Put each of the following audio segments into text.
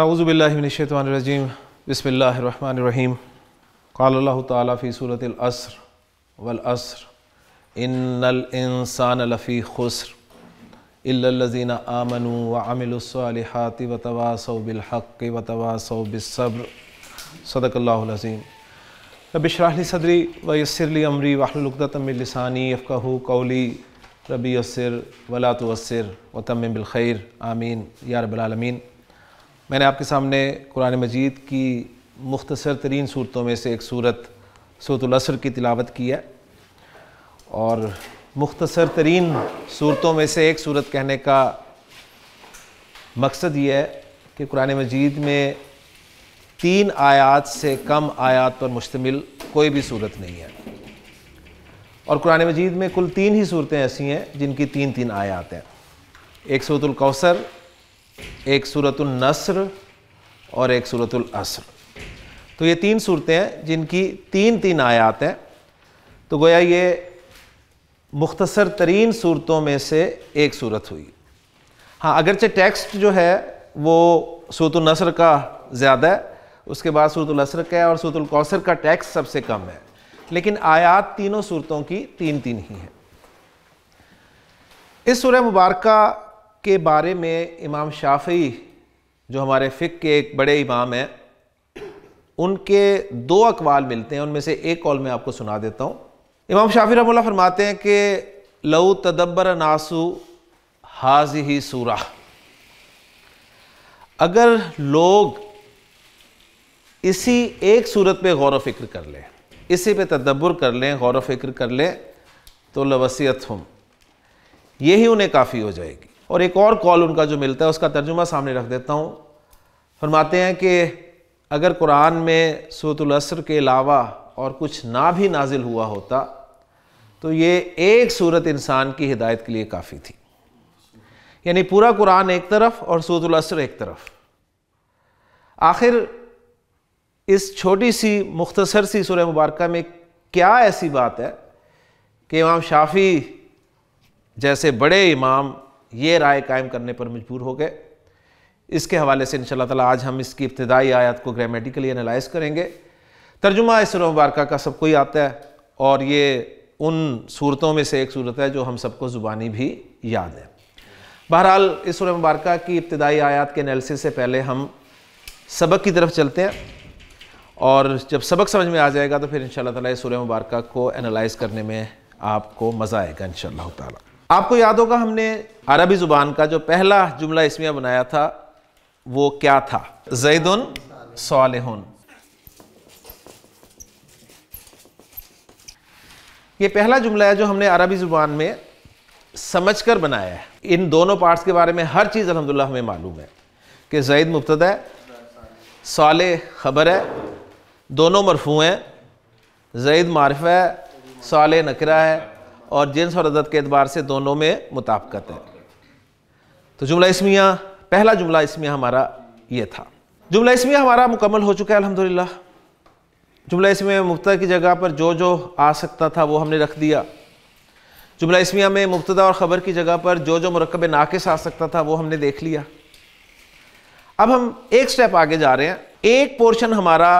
अज़ुबिल्लिमिनशतवानरजीम बसमीम काल्ला ताली सूरत असर वलअसर इनसान लफ़ी खुसर इल्लज़ीन आमन वमिलसालहत वतवासौ बिलहक़ वतवासौ बिसब्र सदकल्लाज़ीम रबिशराहली सदरी वयसरली अमरी वाहलतमिलसानी अफ़ाहू कौली रबी यसर व वतम बिलखैर आमीन यारबालमीन मैंने आपके सामने कुरान मजीद की मुख्तसर तरीन सूरतों में से एक सूरत सूरतलसर की तिलावत की है और मुख्तसर तरीन सूरतों में से एक सूरत कहने का मकसद ये है कि कुरान मजीद में तीन आयात से कम आयात पर मुश्तमिल कोई भी सूरत नहीं है और कुरान मजीद में कुल तीन ही सूरतें ऐसी हैं जिनकी तीन तीन आयात हैं एक सूरतुल कौसर एक सूरत नसर और एक सूरत असर तो ये तीन सूरतें हैं जिनकी तीन तीन आयात हैं तो गोया ये मुख्तसर तरीन सूरतों में से एक सूरत हुई हाँ अगरचे टेक्स्ट जो है वो सूरत नसर का ज़्यादा है उसके बाद सूरत असर का है और सूरत कौसर का टैक्स सबसे कम है लेकिन आयात तीनों सूरतों की तीन तीन ही हैं इस सूर्य मुबारक के बारे में इमाम शाफी जो हमारे फ़िक के एक बड़े इमाम हैं उनके दो अकवाल मिलते हैं उनमें से एक कॉल मैं आपको सुना देता हूँ इमाम शाफी रमोल फरमाते हैं कि लऊ तदब्बर नासू हाज ही सूरा अगर लोग इसी एक सूरत पे गौर फिक्र कर लें इसी पे तदब्बर कर लें गौर फिक्र कर लें तो लवसीत हम यही उन्हें काफ़ी हो जाएगी और एक और कॉल उनका जो मिलता है उसका तर्जुमा सामने रख देता हूँ फरमाते हैं कि अगर कुरान में सूरतलसर के अलावा और कुछ ना भी नाजिल हुआ होता तो ये एक सूरत इंसान की हिदायत के लिए काफ़ी थी यानी पूरा कुरान एक तरफ और सूरतलसर एक तरफ आखिर इस छोटी सी मुख्तसर सी सूर्य मुबारक में क्या ऐसी बात है कि इमाम शाफी जैसे बड़े इमाम ये राय कायम करने पर मजबूर हो गए इसके हवाले से इनशा तला आज हम इसकी इब्तदाई आयात को ग्रामेटिकली एनालाइज करेंगे तर्जुमा इस मुबारक का सबको ही आता है और ये उन सूरतों में से एक सूरत है जो हम सबको ज़ुबानी भी याद है बहरहाल इस मुबारक की इब्तदाई आयात के एनालिसिस से पहले हम सबक की तरफ चलते हैं और जब सबक समझ में आ जाएगा तो फिर इन ताला इस मुबारक को एनालाइज़ करने में आपको मज़ा आएगा इन ताला आपको याद होगा हमने अरबी ज़ुबान का जो पहला जुमला इसमिया बनाया था वो क्या था जैदन सालहन ये पहला जुमला है जो हमने अरबी ज़ुबान में समझ कर बनाया है इन दोनों पार्ट्स के बारे में हर चीज़ अलहमदिल्ला हमें मालूम है कि जैद मुफ्त है साल खबर है दोनों मरफू हैं जैद मारफ है साल नकरा है और जेंस और अदद के अतबार से दोनों में मुताबकत है तो जुमला इसमिया पहला जुमला इसमिया हमारा ये था जुमला इसमिया हमारा मुकम्मल हो चुका है अलहमदिल्ला जुमला इसमें मुफ्ता की जगह पर जो जो आ सकता था वो हमने रख दिया जुमला इसमिया में मुबतदा और ख़बर की जगह पर जो जो मरकब नाकस आ सकता था वो हमने देख लिया अब हम एक स्टेप आगे जा रहे हैं एक पोर्शन हमारा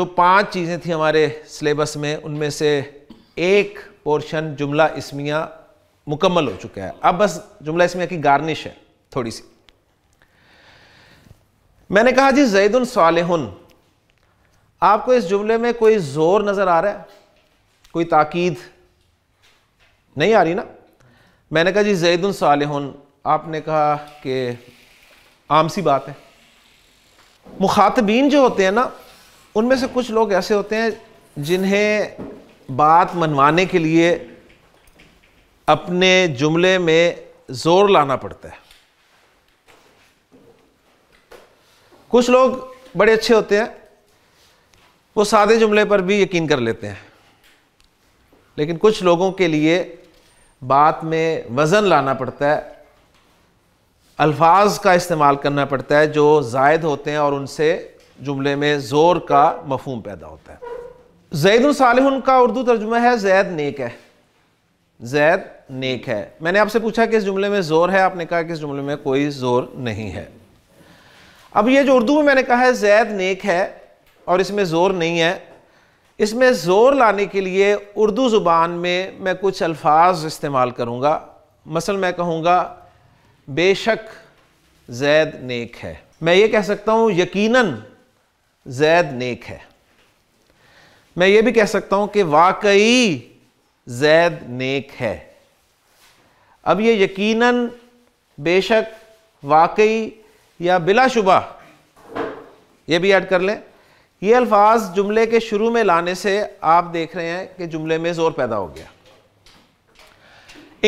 जो पांच चीज़ें थी हमारे सिलेबस में उनमें से एक पोर्शन जुमला इसमिया मुकम्मल हो चुका है अब बस जुमला इसमिया की गार्निश है थोड़ी सी मैंने कहा जी जैदुन सालहन आपको इस जुमले में कोई ज़ोर नज़र आ रहा है कोई ताकीद नहीं आ रही ना मैंने कहा जी जैदुन सालहन आपने कहा कि आम सी बात है मुखातबीन जो होते हैं ना उनमें से कुछ लोग ऐसे होते हैं जिन्हें बात मनवाने के लिए अपने जुमले में ज़ोर लाना पड़ता है कुछ लोग बड़े अच्छे होते हैं वो सादे जुमले पर भी यकीन कर लेते हैं लेकिन कुछ लोगों के लिए बात में वज़न लाना पड़ता है अल्फाज का इस्तेमाल करना पड़ता है जो जायद होते हैं और उनसे जुमले में ज़ोर का मफहम पैदा होता है जैद सालिह का उर्दू तर्जुमा है जैद नेक है जैद नेक है मैंने आपसे पूछा कि इस जुमले में ज़ोर है आपने कहा कि इस जुमले में कोई ज़ोर नहीं है अब ये जो उर्दू में मैंने कहा है जैद नेक है और इसमें ज़ोर नहीं है इसमें ज़ोर लाने के लिए उर्दू ज़ुबान में मैं कुछ अल्फाज इस्तेमाल करूँगा मसल मैं कहूँगा बेशक जैद नेक है मैं ये कह सकता हूँ यकीनन जैद नेक है मैं ये भी कह सकता हूं कि वाकई जैद नेक है अब ये यकीनन बेशक वाकई या बिलाशुबा ये भी ऐड कर लें ये अल्फाज जुमले के शुरू में लाने से आप देख रहे हैं कि जुमले में ज़ोर पैदा हो गया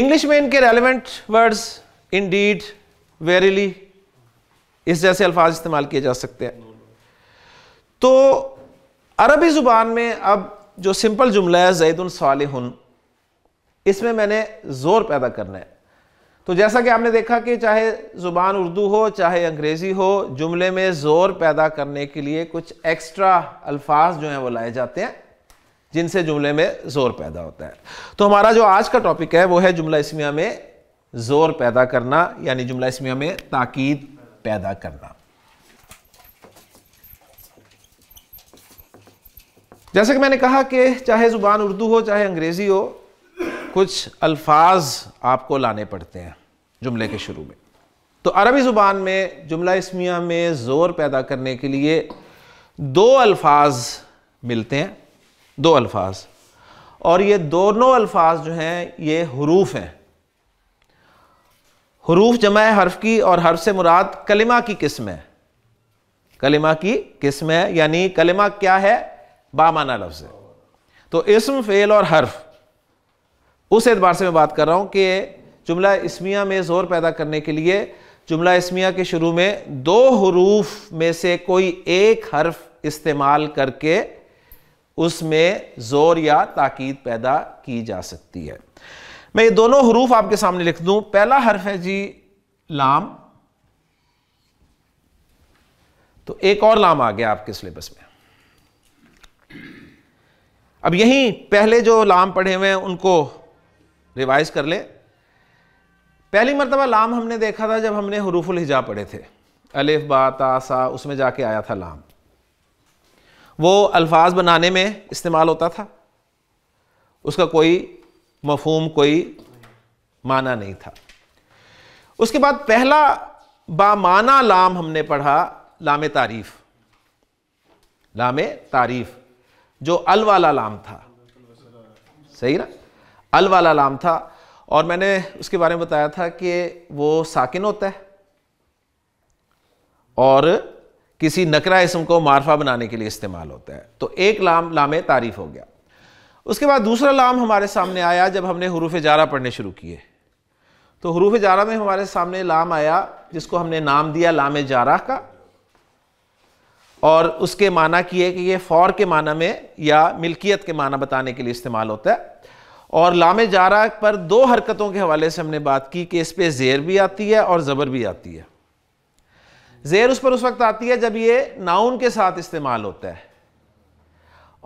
इंग्लिश में इनके relevant words indeed verily इस जैसे अल्फाज इस्तेमाल किए जा सकते हैं तो अरबी ज़ुबान में अब जो सिंपल जुमला है जैदन सालहन इसमें मैंने ज़ोर पैदा करना है तो जैसा कि आपने देखा कि चाहे ज़ुबान उर्दू हो चाहे अंग्रेज़ी हो जुमले में ज़ोर पैदा करने के लिए कुछ एक्स्ट्रा अल्फाज जो हैं वो लाए जाते हैं जिनसे जुमले में ज़ोर पैदा होता है तो हमारा जो आज का टॉपिक है वो है जुमला इसमिया में ज़ोर पैदा करना यानी जुमला इसमिया में ताकीद पैदा करना जैसे कि मैंने कहा कि चाहे ज़ुबान उर्दू हो चाहे अंग्रेज़ी हो कुछ अल्फाज आपको लाने पड़ते हैं जुमले के शुरू में तो अरबी ज़ुबान में जुमला इसमिया में ज़ोर पैदा करने के लिए दो अल्फाज मिलते हैं दो अल्फाज और ये दोनों अल्फाज जो हैं ये हरूफ हैं हरूफ जमा है हर्फ की और हर्फ से मुराद कलिमा की किस्म है कलिमा की किस्म है यानी कलिमा क्या है बामाना लफ्ज है तो इसम फेल और हर्फ उस एतबार से मैं बात कर रहा हूं कि जुमला इसमिया में ज़ोर पैदा करने के लिए जुमला इसमिया के शुरू में दो हरूफ में से कोई एक हर्फ इस्तेमाल करके उसमें ज़ोर या ताकीद पैदा की जा सकती है मैं ये दोनों हरूफ आपके सामने लिख दूं पहला हर्फ है जी लाम तो एक और लाम आ गया आपके सिलेबस में अब यहीं पहले जो लाम पढ़े हुए हैं उनको रिवाइज कर ले पहली मरतबा लाम हमने देखा था जब हमने हरूफुल हिजा पढ़े थे अलिफ बा तासा उसमें जाके आया था लाम वो अल्फाज बनाने में इस्तेमाल होता था उसका कोई मफहम कोई माना नहीं था उसके बाद पहला बामाना लाम हमने पढ़ा लाम तारीफ लाम तारीफ़ जो अल वाला लाम था सही ना अल वाला लाम था और मैंने उसके बारे में बताया था कि वो साकिन होता है और किसी नकरा इसम को मारफा बनाने के लिए इस्तेमाल होता है तो एक लाम लामे तारीफ हो गया उसके बाद दूसरा लाम हमारे सामने आया जब हमने हरूफ जारा पढ़ने शुरू किए तो हरूफ जारा में हमारे सामने लाम आया जिसको हमने नाम दिया लाम जारा का और उसके माना किए कि ये फौर के माना में या मिल्कियत के माना बताने के लिए इस्तेमाल होता है और लाम जारा पर दो हरकतों के हवाले से हमने बात की कि इस पर जेर भी आती है और ज़बर भी आती है जेर उस पर उस वक्त आती है जब ये नाउन के साथ इस्तेमाल होता है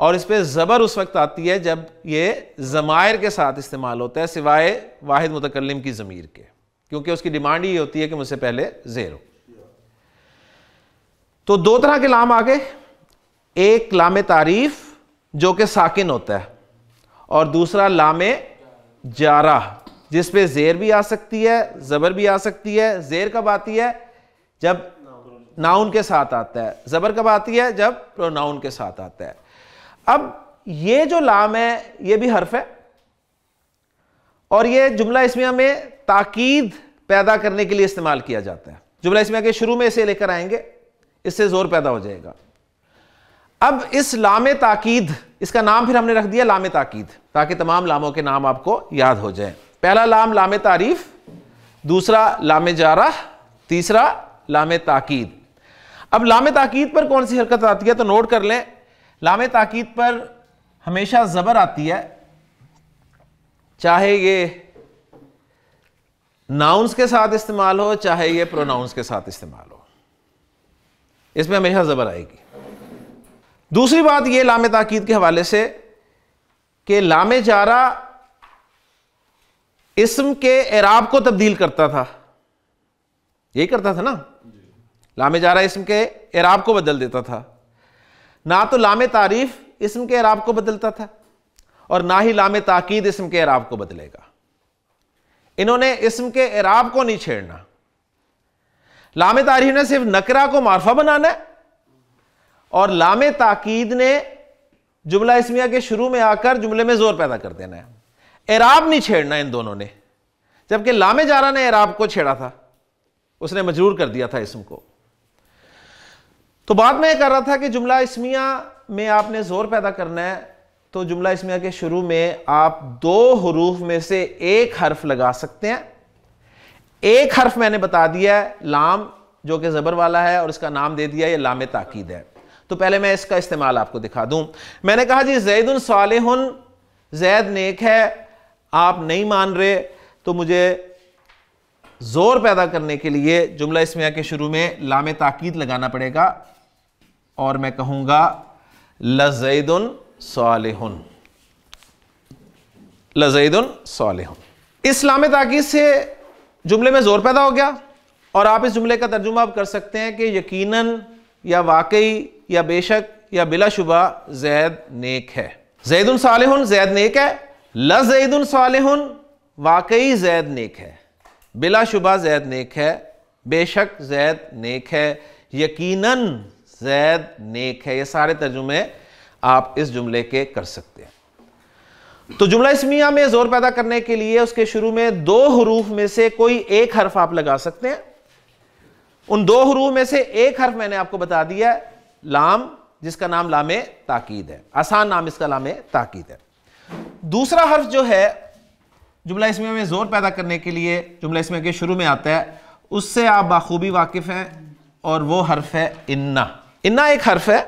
और इस पर ज़बर उस वक्त आती है जब ये ज़मायर के साथ इस्तेमाल होता है सिवाय वाहिद मुतकलम की ज़मीर के क्योंकि उसकी डिमांड ये होती है कि मुझसे पहले जेर हो तो दो तरह के लाम आ गए एक लाम तारीफ जो कि साकिन होता है और दूसरा लाम जारा जिस पे जेर भी आ सकती है ज़बर भी आ सकती है जेर कब आती है जब नाउन के साथ आता है ज़बर कब आती है जब प्रोनाउन के साथ आता है अब ये जो लाम है ये भी हर्फ है और ये जुमला इसमिया में ताकीद पैदा करने के लिए इस्तेमाल किया जाता है जुमला इसमिया के शुरू में इसे लेकर आएंगे इससे जोर पैदा हो जाएगा अब इस लाम ताकीद इसका नाम फिर हमने रख दिया लाम ताकीद ताकि तमाम लामों के नाम आपको याद हो जाए पहला लाम लाम तारीफ दूसरा लाम जारा तीसरा लाम ताकीद अब लाम ताकीद पर कौन सी हरकत आती है तो नोट कर लें लाम ताकीद पर हमेशा ज़बर आती है चाहे ये नाउंस के साथ इस्तेमाल हो चाहे ये प्रोनाउंस के साथ इस्तेमाल इसमें हमेशा ज़बर आएगी दूसरी बात यह लाम ताकीद के हवाले से कि लामे जारा इसम के एराब को तब्दील करता था यही करता था ना लामे जारा इसम के एराब को बदल देता था ना तो लामे तारीफ इसम के एराब को बदलता था और ना ही लामे ताकीद इसम के एराब को बदलेगा इन्होंने इसम के एराब को नहीं छेड़ना लाम तारीफ ने सिर्फ नकरा को मारफा बनाना है और लाम ताकीद ने जुमला इसमिया के शुरू में आकर जुमले में जोर पैदा कर देना है एराब नहीं छेड़ना इन दोनों ने जबकि लामे जारा ने एराब को छेड़ा था उसने मजरूर कर दिया था इसम को तो बाद में कर रहा था कि जुमला इसमिया में आपने जोर पैदा करना है तो जुमला इसमिया के शुरू में आप दो हरूफ में से एक हर्फ लगा सकते हैं एक हर्फ मैंने बता दिया है लाम जो कि ज़बर वाला है और इसका नाम दे दिया ये लाम ताकीद है तो पहले मैं इसका इस्तेमाल आपको दिखा दूं मैंने कहा जी जैद साल जैद नेक है आप नहीं मान रहे तो मुझे ज़ोर पैदा करने के लिए जुमला इसमिया के शुरू में लाम ताकीद लगाना पड़ेगा और मैं कहूंगा लजैद साल लजैद साल इस लाम ताकीद से जुमले में ज़ोर पैदा हो गया और आप इस जुमले का तर्जुमा आप कर सकते हैं कि यकीनन या वाकई या बेशक या बिलाशुबा जैद नेक है जैद साल जैद नेक है ल जैद साल वाकई जैद नेक है बिलाशुबा जैद नेक है बेशक जैद नेक है यकीनन जैद नेक है ये सारे तर्जुमे आप इस जुमले के कर सकते हैं तो जुमला इसमिया में जोर पैदा करने के लिए उसके शुरू में दो हरूफ में से कोई एक हर्फ आप लगा सकते हैं उन दो हरूफ में से एक हर्फ मैंने आपको बता दिया लाम जिसका नाम लामे ताकीद है आसान नाम इसका लामे ताकीद है दूसरा हर्फ जो है जुमला इसमिया में जोर पैदा करने के लिए जुमला इसमिया के शुरू में आता है उससे आप बाखूबी वाकिफ़ हैं और वो हर्फ है इन्ना इन्ना एक हर्फ है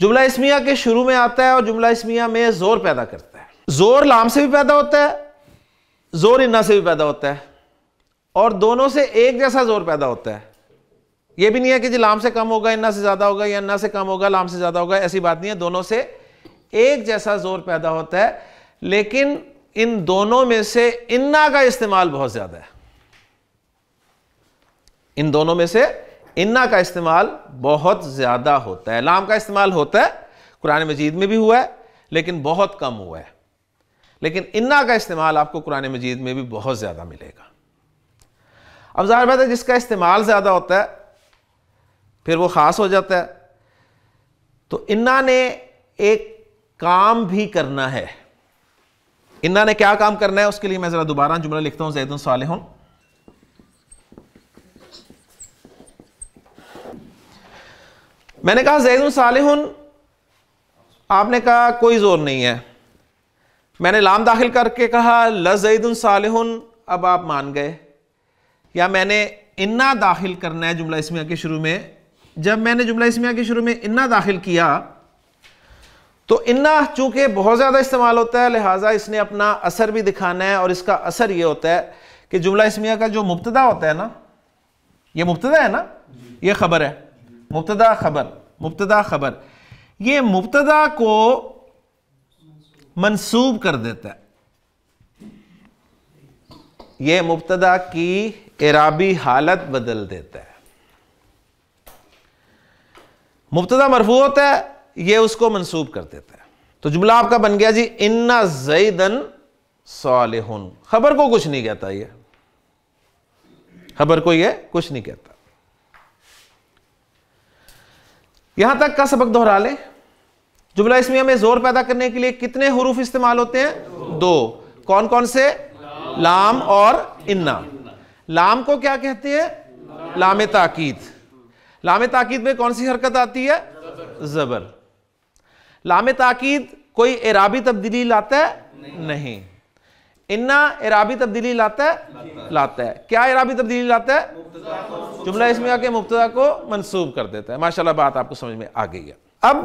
जुमला इसमिया के शुरू में आता है और जुमला इसमिया में जोर पैदा करता है जोर लाम से भी पैदा होता है जोर इन्ना से भी पैदा होता है और दोनों से एक जैसा जोर पैदा होता है यह भी नहीं है कि जी लाम से कम होगा इन्ना से ज्यादा होगा या इन्ना से कम होगा लाम से ज्यादा होगा ऐसी बात नहीं है दोनों से एक जैसा जोर पैदा होता है लेकिन इन दोनों में से इन्ना का इस्तेमाल बहुत ज्यादा है इन दोनों में से इन्ना का इस्तेमाल बहुत ज़्यादा होता है लाम का इस्तेमाल होता है कुरान मजीद में भी हुआ है लेकिन बहुत कम हुआ है लेकिन इन्ना का इस्तेमाल आपको कुरान मजीद में भी बहुत ज़्यादा मिलेगा अब ज़ाहिर बात है जिसका इस्तेमाल ज़्यादा होता है फिर वो ख़ास हो जाता है तो इन्ना ने एक काम भी करना है इन्ना ने क्या काम करना है उसके लिए मैं ज़रा दोबारा जुमला लिखता हूँ जैदन साल मैंने कहा जैद साल आपने कहा कोई ज़ोर नहीं है मैंने लाम दाखिल करके कहा लजैद साल अब आप मान गए या मैंने इन्ना दाखिल करना है जुमला इसमिया के शुरू में जब मैंने जुमला इसमिया के शुरू में इन्ना दाखिल किया तो इन्ना चूँकि बहुत ज़्यादा इस्तेमाल होता है लिहाजा इसने अपना असर भी दिखाना है और इसका असर ये होता है कि जुमला इसमिया का जो मुबतदा होता है ना ये मुबतदा है ना ये खबर है मुबतदा खबर मुबतदा खबर ये मुबतदा को मंसूब कर देता है ये मुबतदा की इराबी हालत बदल देता है मुबतदा मरफू होता है ये उसको मंसूब कर देता है तो जुमला आपका बन गया जी इन्ना जईदन साल खबर को कुछ नहीं कहता ये खबर को ये कुछ नहीं कहता यहां तक का सबक दोहरा लें जुमला इसमिया में जोर पैदा करने के लिए कितने हरूफ इस्तेमाल होते हैं दो कौन कौन से लाम और इन्ना लाम को क्या कहते हैं लाम ताकीद लाम ताकीद में कौन सी हरकत आती है जबर लाम ताकीद कोई एराबी तब्दीली लाता है नहीं इन्ना एराबी तब्दीली लाता है लाता है क्या एराबी तब्दीली लाता है जुमला इसमें आके मुबतदा को मनसूब कर देता है माशाल्लाह बात आपको समझ में आ गई है अब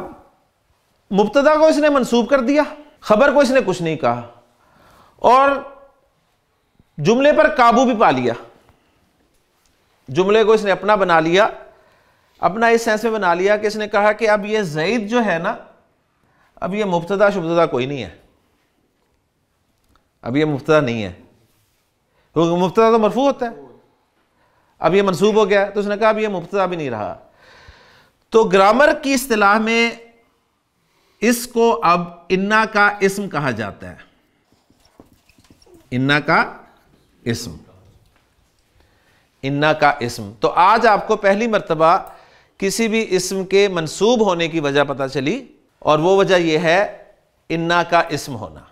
मुबतदा को इसने मनसूब कर दिया खबर को इसने कुछ नहीं कहा और जुमले पर काबू भी पा लिया जुमले को इसने अपना बना लिया अपना इस सेंस में बना लिया कि इसने कहा कि अब ये जईद जो है ना अब ये मुफ्तदा शुबतदा कोई नहीं है अब ये मुफ्तदा नहीं है क्योंकि मुफ्तदा तो मरफू होता है अब ये मनसूब हो गया तो उसने कहा अब ये मुफ्ता भी नहीं रहा तो ग्रामर की अतलाह में इसको अब इन्ना का इसम कहा जाता है इन्ना का इसम इन्ना का इसम तो आज आपको पहली मरतबा किसी भी इसम के मनसूब होने की वजह पता चली और वो वजह यह है इन्ना का इसम होना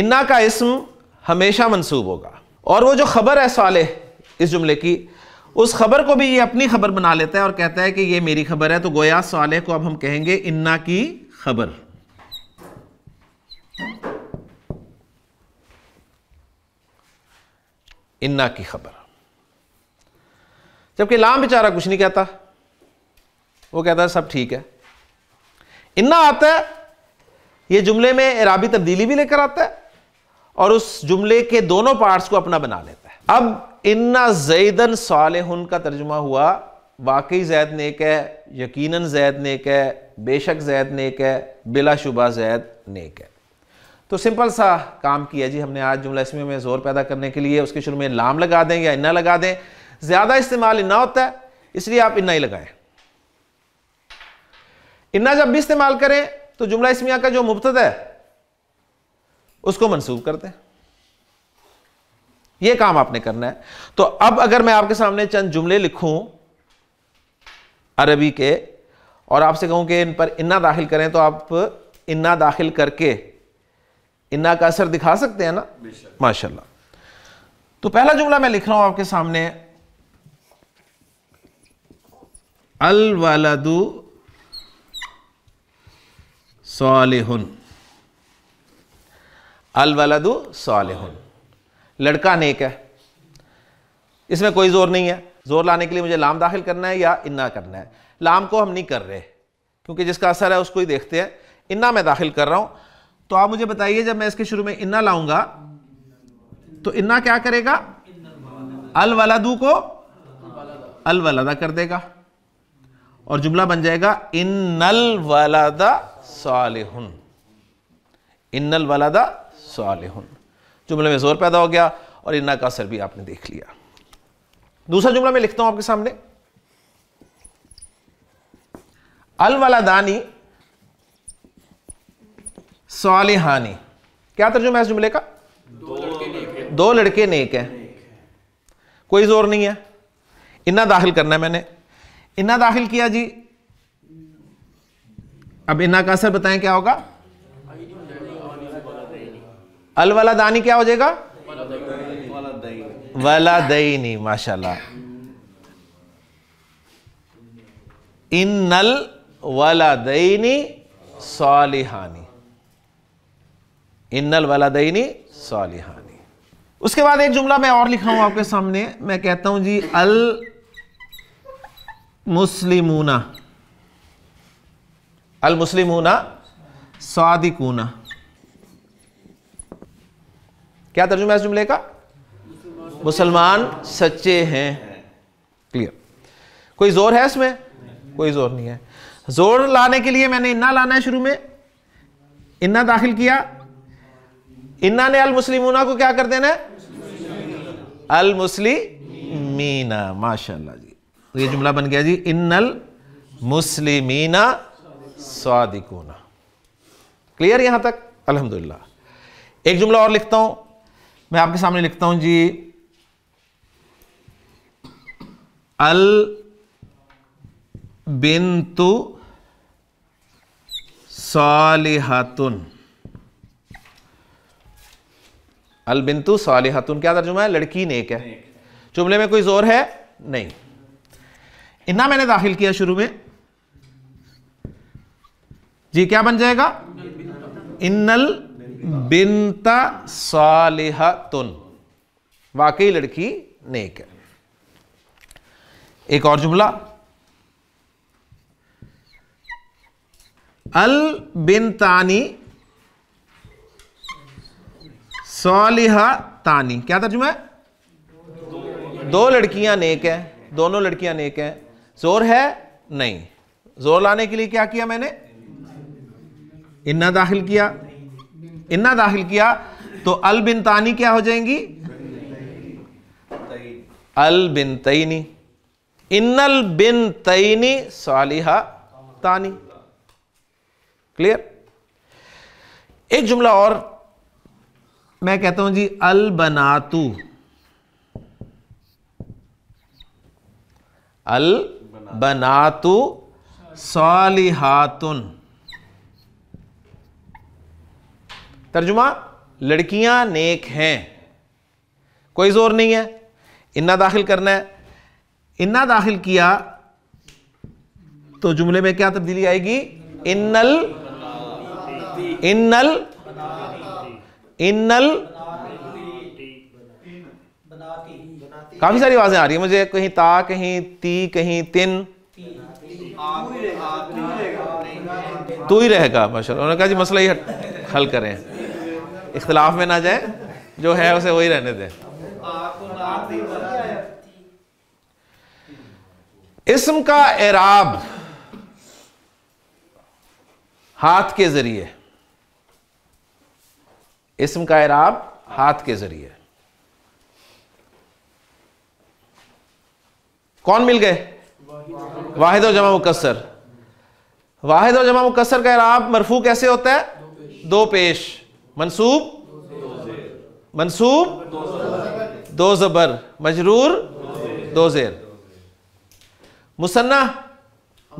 इन्ना का इसम हमेशा मनसूब होगा और वो जो खबर है साले इस जुमले की उस खबर को भी ये अपनी खबर बना लेता है और कहता है कि ये मेरी खबर है तो गोया साले को अब हम कहेंगे इन्ना की खबर इन्ना की खबर जबकि लाम बेचारा कुछ नहीं कहता वो कहता है सब ठीक है इन्ना आता है ये जुमले में इराबी तब्दीली भी लेकर आता है और उस जुमले के दोनों पार्ट्स को अपना बना लेता है अब इन्ना जैदन साल का तर्जुमा हुआ वाकई जैद नेक है यकीनन जैद नेक है बेशक जैद नेक है बिलाशुबा जैद नेक है तो सिंपल सा काम किया जी हमने आज जुमला इसमें में ज़ोर पैदा करने के लिए उसके शुरू में लाम लगा दें या इन्ना लगा दें ज़्यादा इस्तेमाल इन्ना होता है इसलिए आप इन्ना ही लगाएं इन्ना जब भी इस्तेमाल करें तो जुमला इसमिया का जो मुफ्त है उसको मंसूब कर दें यह काम आपने करना है तो अब अगर मैं आपके सामने चंद जुमले लिखूं अरबी के और आपसे कहूं कि इन पर इन्ना दाखिल करें तो आप इन्ना दाखिल करके इन्ना का असर दिखा सकते हैं ना माशाल्लाह तो पहला जुमला मैं लिख रहा हूं आपके सामने अल वालदू सालिहुन अल वलदु सालेहुन लड़का नेक है इसमें कोई ज़ोर नहीं है ज़ोर लाने के लिए मुझे लाम दाखिल करना है या इन्ना करना है लाम को हम नहीं कर रहे क्योंकि जिसका असर है उसको ही देखते हैं इन्ना मैं दाखिल कर रहा हूं तो आप मुझे बताइए जब मैं इसके शुरू में इन्ना लाऊंगा तो इन्ना क्या करेगा अल वलदु को अल वलदा कर देगा और जुमला बन जाएगा इन्नल वलादा सालिहुन इन्नल वलादा साल जुमले में ज़ोर पैदा हो गया और इन्ना का असर भी आपने देख लिया दूसरा जुमला मैं लिखता हूं आपके सामने अल दानी सालिहानी क्या तर्जुमा है इस जुमले का दो लड़के नेक दो लड़के नेक हैं कोई जोर नहीं है इन्ना दाखिल करना है मैंने इन्ना दाखिल किया जी अब इन्ना का असर बताएं क्या होगा अल वाला दानी क्या हो जाएगा वला दईनी माशाला इन नल वला दईनी सालिहानी इन नल वला दईनी सालिहानी उसके बाद एक जुमला मैं और लिखा हूं आपके सामने मैं कहता हूं जी अल मुस्लिमूना अल मुस्लिमूना सादिकूना क्या तर्जुमा है इस जुमले का मुसलमान सच्चे हैं क्लियर कोई जोर है इसमें कोई जोर नहीं है जोर लाने के लिए मैंने इन्ना लाना है शुरू में इन्ना दाखिल किया इन्ना ने अल मुस्लिमूना को क्या कर देना है अल मीना माशाल्लाह जी तो ये जुमला बन गया जी इन्नल मुस्लिमीना स्वादिकोना क्लियर यहां तक अल्हम्दुलिल्लाह एक जुमला और लिखता हूं मैं आपके सामने लिखता हूं जी अल बिनतु सालिहातुन अल बिंतु सालिहातुन क्या तर्जुमा है लड़की नेक है जुमले में कोई जोर है नहीं इन्ना मैंने दाखिल किया शुरू में जी क्या बन जाएगा इन्नल बिनता सालिह तुन वाकई लड़की नेक है एक और जुमला अल बिन तानी सोलिहा तानी क्या था है दो लड़कियां नेक है दोनों लड़कियां नेक है जोर है नहीं जोर लाने के लिए क्या किया मैंने इन्ना दाखिल किया इन्ना दाखिल किया तो अल बिन तानी क्या हो जाएंगी अल बिन तईनी इन्नल बिन तईनी सालिहा तानी क्लियर एक जुमला और मैं कहता हूं जी अल बनातु अल बनातु सालिहातुन तर्जुमा लड़कियां नेक हैं कोई ज़ोर नहीं है इन्ना दाखिल करना है इन्ना दाखिल किया तो जुमले में क्या तब्दीली आएगी इन्नल इन्नल इन्नल काफ़ी सारी आवाज़ें आ रही है मुझे कहीं ता कहीं ती कहीं तिन तू ही रहेगा माशा उन्होंने कहा जी मसला ही हल करें इख्तलाफ में ना जाए जो है उसे वही रहने दें इसम का एराब हाथ के जरिए इसम का एराब हाथ के जरिए कौन मिल गए वाहिद और जमा मुकसर वाहिद और जमा मुकसर का एराब मरफू कैसे होता है दो पेश मनसूब मनसूब दो ज़बर मजरूर दो ज़ेर मुसन्ना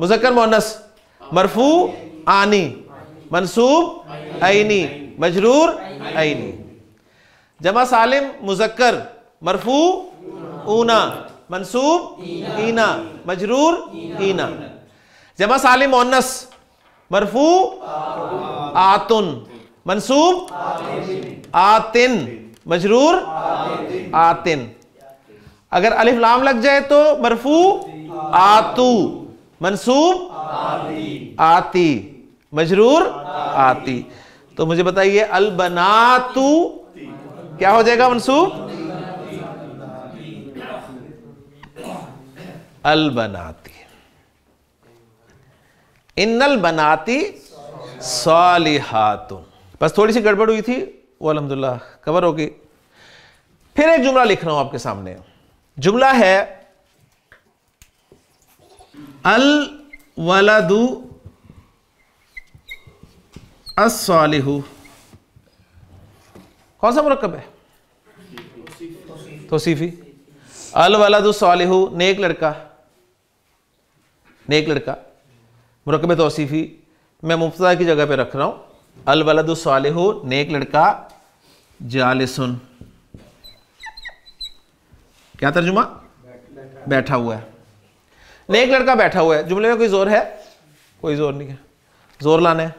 मुजक्र मोनस मरफू आनी मनसूब आइनी मजरूर आइनी जमा सालिम मुजक्र मरफू ऊना मनसूब ईना मजरूर ईना जमा सालिम मोनस मरफू आतुन मनसूब आतिन मजरूर आतिन अगर अलिफ लाम लग जाए तो मरफू आतू मनसूब आती मजरूर आती तो मुझे बताइए अलबनातू क्या हो जाएगा मनसूब अलबनाती इन्नल बनाती सालिहातुन बस थोड़ी सी गड़बड़ हुई थी वो अलहमदुल्ला कवर हो गई फिर एक जुमला लिख रहा हूं आपके सामने जुमला है अल वलादू असलिहू कौन सा मरकब है तोसीफी अल वलादू सालिहू नेक लड़का नेक लड़का मुरकब तोसीफी मैं मुफ्ता की जगह पे रख रहा हूं अल वलद सालह नेक लड़का सुन क्या तर्जुमा बैठा हुआ है नेक लड़का बैठा हुआ है जुमले में कोई जोर है कोई जोर नहीं है जोर लाना है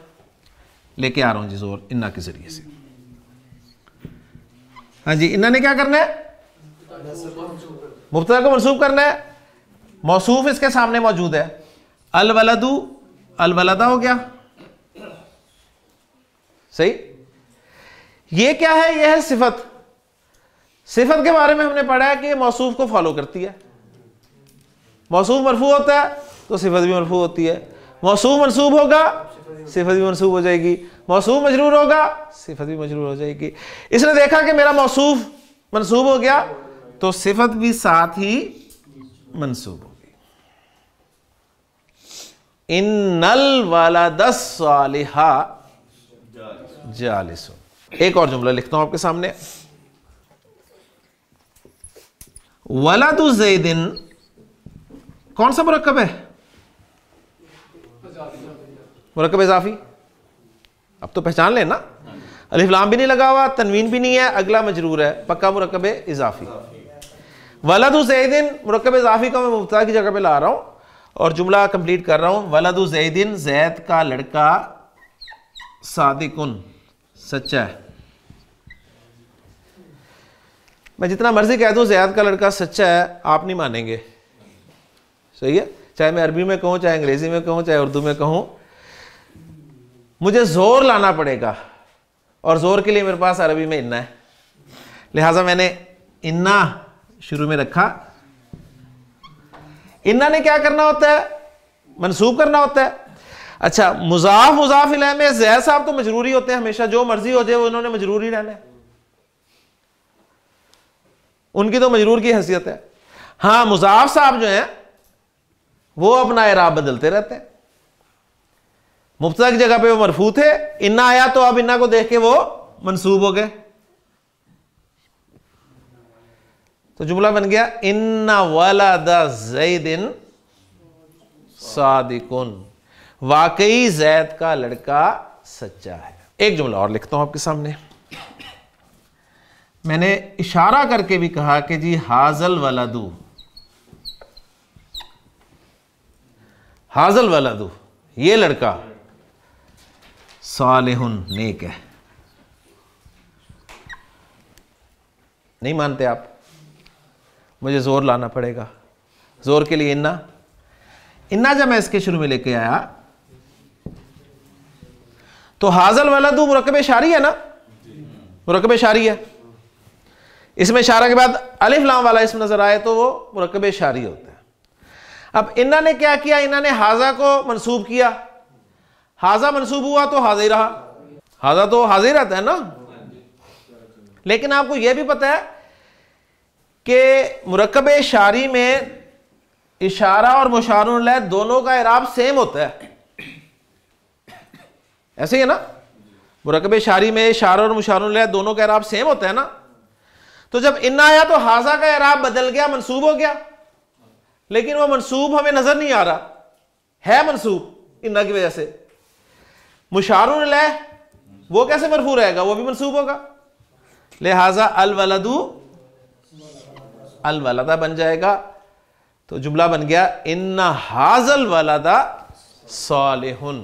लेके आ रहा हूं जी जोर इन्ना के जरिए से हाँ जी इन्ना ने क्या करना है मुफ्त को मनसूब करना है मौसूफ इसके सामने मौजूद है अल वलदू अल वलदा हो गया सही ये क्या है यह है सिफत सिफत के बारे में हमने पढ़ा है कि मौसूफ को फॉलो करती है मौसूफ मरफू होता है तो सिफत भी मरफू होती है मौसू मनसूब होगा सिफत भी मनसूब हो जाएगी मौसू मजरूर होगा सिफत भी मजरूर हो जाएगी इसने देखा कि मेरा मौसूफ मनसूब हो गया तो सिफत भी साथ ही मनसूब होगी इन नल वाला दस सालिहा जालिसुन एक और जुमला लिखता हूं आपके सामने वला तो जैदिन कौन सा मुरकब है मुरकब इजाफी अब तो पहचान लेना अलीफलाम भी नहीं लगा हुआ तनवीन भी नहीं है अगला मजरूर है पक्का मुरकब इजाफी तो जैदिन मुरकब इजाफी का मैं मुफ्ता की जगह पे ला रहा हूं और जुमला कंप्लीट कर रहा हूं वलद जैदिन जैद का लड़का सादिकुन सच्चा है मैं जितना मर्जी कह दूं जयाद का लड़का सच्चा है आप नहीं मानेंगे सही है चाहे मैं अरबी में कहूं चाहे अंग्रेज़ी में कहूं चाहे उर्दू में कहूं मुझे ज़ोर लाना पड़ेगा और ज़ोर के लिए मेरे पास अरबी में इन्ना है लिहाजा मैंने इन्ना शुरू में रखा इन्ना ने क्या करना होता है मनसूब करना होता है अच्छा मुजाफ मुजाफ इलाह में जैर साहब तो मजरूरी होते हैं हमेशा जो मर्जी हो जाए वो इन्होंने मजरूरी रहना है उनकी तो मजरूर की हैसियत है हाँ मुजाफ साहब जो हैं वो अपना इराब बदलते रहते हैं मुफ्ता की जगह पे वो मरफू थे इन्ना आया तो अब इन्ना को देख के वो मनसूब हो गए तो जुमला बन गया इन्ना वाला दिन सादिकुन वाकई जैद का लड़का सच्चा है एक जुमला और लिखता हूं आपके सामने मैंने इशारा करके भी कहा कि जी हाजल वाला दू हाजल वाला दू ये लड़का सालेहन नेक है नहीं मानते आप मुझे ज़ोर लाना पड़ेगा ज़ोर के लिए इन्ना इन्ना जब मैं इसके शुरू में लेके आया तो हाजल वाला वलद मुरकब शारी है ना मुरकब शारी है इसमें इशारा के बाद अलिफ लाम वाला इसमें नज़र आए तो वो मुरकब शारी होता है अब इन्ना ने क्या किया इन्ना ने हाजा को मनसूब किया हाजा मनसूब हुआ तो हाजिर रहा हाजा तो हाजिर रहता है ना लेकिन आपको यह भी पता है कि मरकब शारी में इशारा और मुशार दोनों का इराब सेम होता है ऐसे ही है ना मुरकब शारी में शार और मुशार दोनों का एराब सेम होता है ना तो जब इन्ना आया तो हाजा का एराब बदल गया मनसूब हो गया लेकिन वह मनसूब हमें नजर नहीं आ रहा है मनसूब इन्ना की वजह से मुशार वो कैसे मरफू रहेगा वो भी मनसूब होगा लिहाजा अल अलवलदा बन जाएगा तो जुमला बन गया इन्ना हाजल वलदा सालिहुन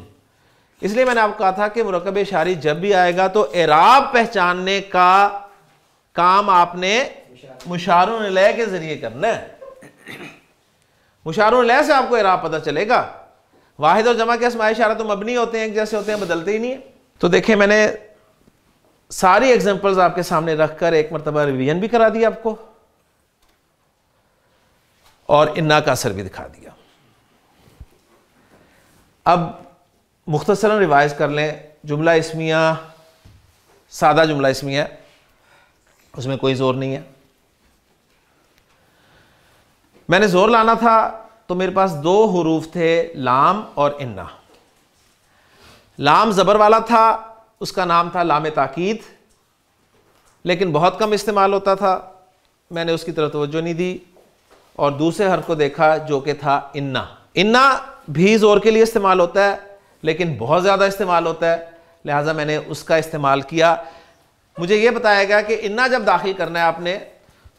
इसलिए मैंने आपको कहा था कि मुरकब शारी जब भी आएगा तो एराब पहचानने का काम आपने मुशार के जरिए करना है मुशार लय से आपको एराब पता चलेगा वाहिद और जमा के असमाय इशारा तो मबनी होते हैं एक जैसे होते हैं बदलते ही नहीं है तो देखिए मैंने सारी एग्जाम्पल्स आपके सामने रखकर एक मरतबा रिविजन भी करा दिया आपको और इन्ना का असर भी दिखा दिया अब मुख्तसरा रिवाइज कर लें जुमला इसमिया सादा जुमला इसमिया है उसमें कोई ज़ोर नहीं है मैंने ज़ोर लाना था तो मेरे पास दो हरूफ थे लाम और इन्ना लाम ज़बर वाला था उसका नाम था लाम ताकीद लेकिन बहुत कम इस्तेमाल होता था मैंने उसकी तरफ तोज्जो नहीं दी और दूसरे हर को देखा जो कि था इन्ना इन्ना भी ज़ोर के लिए इस्तेमाल होता है लेकिन बहुत ज़्यादा इस्तेमाल होता है लिहाजा मैंने उसका इस्तेमाल किया मुझे ये बताया गया कि इन्ना जब दाखिल करना है आपने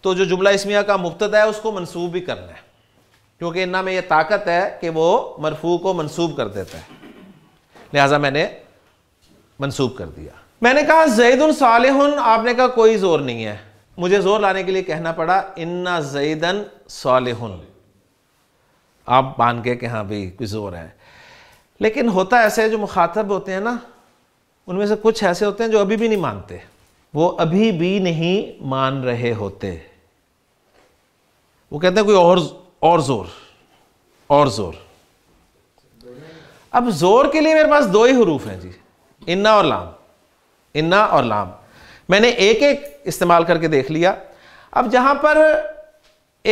तो जो जुमला इसमिया का मुफ्त है उसको मनसूब भी करना है क्योंकि इन्ना में यह ताकत है कि वो मरफू को मनसूब कर देता है लिहाजा मैंने मनसूब कर दिया मैंने कहा जैदन साल आपने कहा कोई ज़ोर नहीं है मुझे ज़ोर लाने के लिए कहना पड़ा इन्ना जैदन साल आप मान के हाँ भाई कोई ज़ोर है लेकिन होता ऐसे है जो मुखातब होते हैं ना उनमें से कुछ ऐसे होते हैं जो अभी भी नहीं मानते वो अभी भी नहीं मान रहे होते वो कहते हैं कोई और और जोर और जोर अब जोर के लिए मेरे पास दो ही हरूफ हैं जी इन्ना और लाम इन्ना और लाम मैंने एक एक इस्तेमाल करके देख लिया अब जहां पर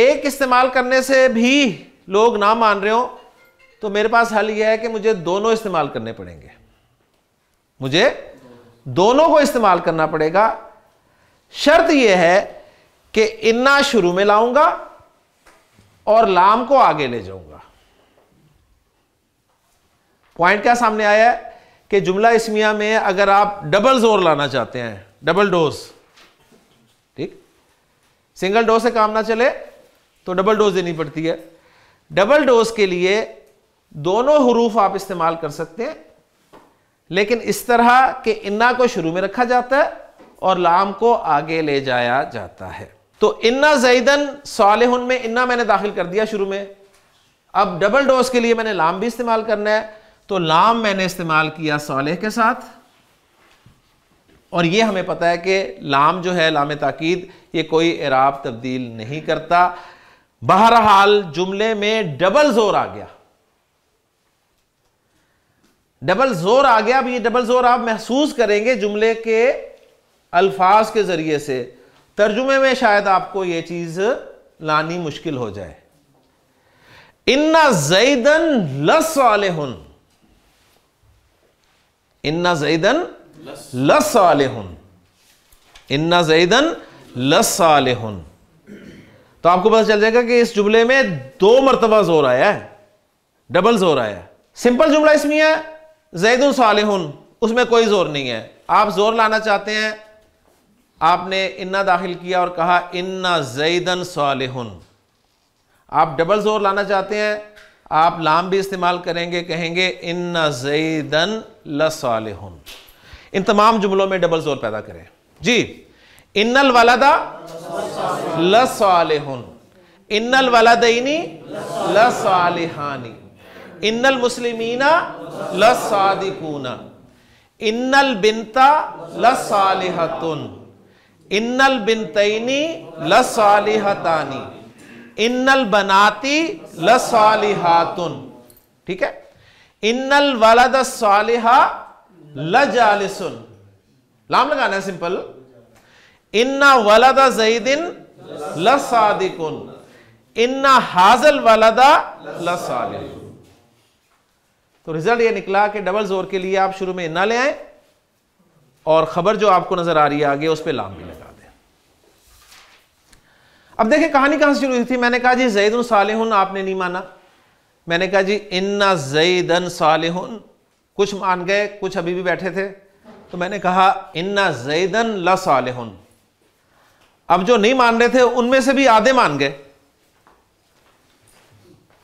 एक इस्तेमाल करने से भी लोग ना मान रहे हो तो मेरे पास हल यह है कि मुझे दोनों इस्तेमाल करने पड़ेंगे मुझे दोनों को इस्तेमाल करना पड़ेगा शर्त यह है कि इन्ना शुरू में लाऊंगा और लाम को आगे ले जाऊंगा पॉइंट क्या सामने आया है कि जुमला इसमिया में अगर आप डबल जोर लाना चाहते हैं डबल डोज ठीक सिंगल डोज से काम ना चले तो डबल डोज देनी पड़ती है डबल डोज के लिए दोनों हरूफ आप इस्तेमाल कर सकते हैं लेकिन इस तरह के इन्ना को शुरू में रखा जाता है और लाम को आगे ले जाया जाता है तो इन्ना जईदन सालहन में इन्ना मैंने दाखिल कर दिया शुरू में अब डबल डोज के लिए मैंने लाम भी इस्तेमाल करना है तो लाम मैंने इस्तेमाल किया सालेह के साथ और ये हमें पता है कि लाम जो है लाम ताकीद ये कोई इराब तब्दील नहीं करता बहरहाल जुमले में डबल जोर आ गया डबल जोर आ गया अब ये डबल जोर आप महसूस करेंगे जुमले के अल्फाज के ज़रिए से तर्जुमे में शायद आपको ये चीज़ लानी मुश्किल हो जाए इन्ना जईदन लस वाले हन इन्ना जईदन लस वाले हन इन्ना जईदन लस वाले हन तो आपको पता चल जाएगा कि इस जुमले में दो मरतबा जोर आया है डबल जोर आया है सिंपल जुमला इसमें है जैदुल सालिहन उसमें कोई ज़ोर नहीं है आप ज़ोर लाना चाहते हैं आपने इन्ना दाखिल किया और कहा इन्ना जैदन साल आप डबल ज़ोर लाना चाहते हैं आप लाम भी इस्तेमाल करेंगे कहेंगे इन्ना जैदन लसालिहन इन तमाम जुमलों में डबल ज़ोर पैदा करें जी इन्नल वालदा लसालिहन इन्नल वालदनी लसालिहानी इन्नल मुस्लिमीना लसादिकूना इन्नल बिनता लसालिहतुन इन्नल बिनतैनी लसालिहतानी इन्नल बनाती लसालिहातुन ठीक है इन्नल वलद सालिहा लजालिसुन लाम लगाना है सिंपल इन्ना वलद जईदिन लसादिकुन इन्ना हाजल वलदा लसालिहुन तो रिजल्ट ये निकला कि डबल जोर के लिए आप शुरू में ना ले आए और खबर जो आपको नजर आ रही है आगे उस पर लाम भी लगा दें अब देखें कहानी कहां से शुरू हुई थी मैंने कहा जी जैदन साल आपने नहीं माना मैंने कहा जी इन्ना जैदन साल कुछ मान गए कुछ अभी भी बैठे थे तो मैंने कहा इन्ना जैदन साल अब जो नहीं मान रहे थे उनमें से भी आधे मान गए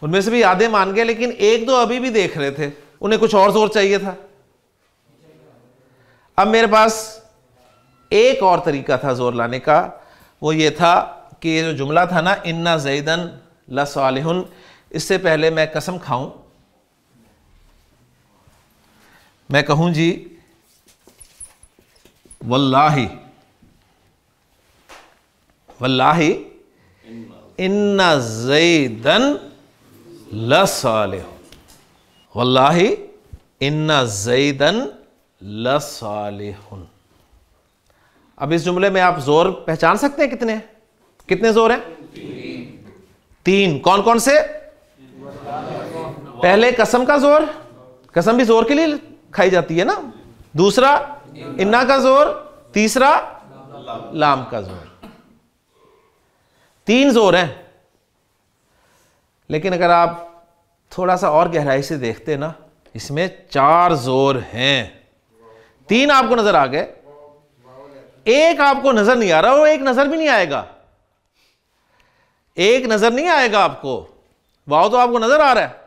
उनमें से भी आधे मान गए लेकिन एक दो अभी भी देख रहे थे उन्हें कुछ और जोर चाहिए था अब मेरे पास एक और तरीका था जोर लाने का वो ये था कि ये जो जुमला था ना इन्ना जईदन लसालहन इससे पहले मैं कसम खाऊं मैं कहूं जी वल्लाही वल्लाही इन्ना जईदन वल्लाहि इन्ना जईदन लसाल अब इस जुमले में आप जोर पहचान सकते हैं कितने कितने जोर हैं तीन, तीन। कौन कौन से पहले कसम का जोर कसम भी जोर के लिए खाई जाती है ना दूसरा इन्ना का जोर तीसरा लाम का जोर तीन जोर हैं लेकिन अगर आप थोड़ा सा और गहराई से देखते ना इसमें चार जोर हैं तीन आपको नजर आ गए एक आपको नजर नहीं आ रहा और एक नजर भी नहीं आएगा एक नजर नहीं आएगा आपको वाह तो आपको नजर आ रहा है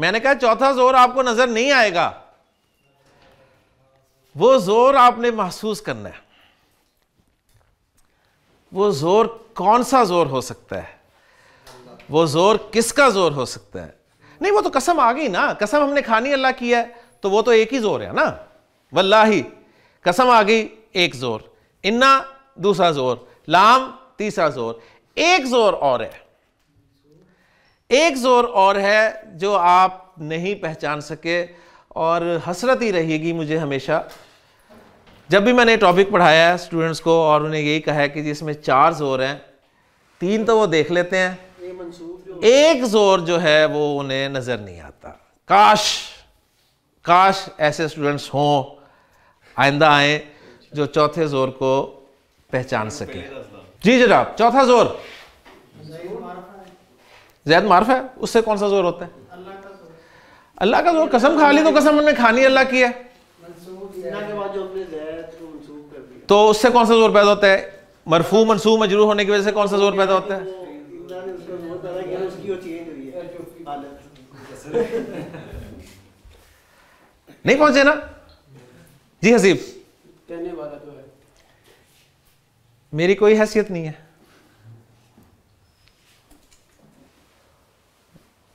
मैंने कहा चौथा जोर आपको नजर नहीं आएगा वो जोर आपने महसूस करना है वो जोर कौन सा जोर हो सकता है वो जोर किसका जोर हो सकता है नहीं वो तो कसम आ गई ना कसम हमने खानी अल्लाह की है तो वो तो एक ही जोर है ना वल्लाही कसम आ गई एक जोर इन्ना दूसरा जोर लाम तीसरा जोर एक जोर और है एक जोर और है जो आप नहीं पहचान सके और हसरत ही रहेगी मुझे हमेशा जब भी मैंने टॉपिक पढ़ाया है स्टूडेंट्स को और उन्हें यही कहा है कि जिसमें चार जोर हैं तीन तो वो देख लेते हैं एक जोर जो है वो उन्हें नज़र नहीं आता काश काश ऐसे स्टूडेंट्स हों आइंदा आए जो चौथे जोर को पहचान सके जी जनाब चौथा जोर जैद मार्फ है उससे कौन सा जोर होता है अल्लाह का जोर कसम खा ली तो कसम हमने खानी अल्लाह की है तो उससे कौन सा जोर पैदा होता है मरफू मनसूब मजरू होने की वजह से कौन सा जोर पैदा होता है नहीं पहुंचे ना जी हसीब कहने वाला तो है मेरी कोई हैसियत नहीं है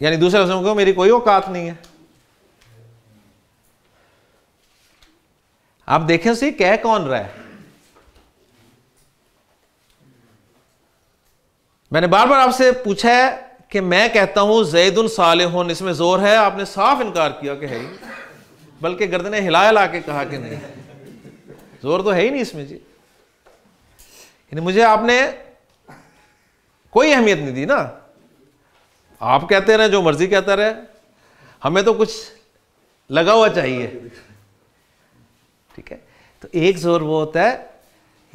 यानी दूसरे लफ्जों को मेरी कोई औकात नहीं है आप देखें सही कह कौन रहा है मैंने बार बार आपसे पूछा है कि मैं कहता हूं जैदुल साल इसमें जोर है आपने साफ इनकार किया कि है बल्कि गर्दने हिला हिला के कहा कि नहीं जोर तो है ही नहीं इसमें जी यानी मुझे आपने कोई अहमियत नहीं दी ना आप कहते रहे जो मर्जी कहता रहे हमें तो कुछ लगा हुआ चाहिए ठीक है तो एक जोर वो होता है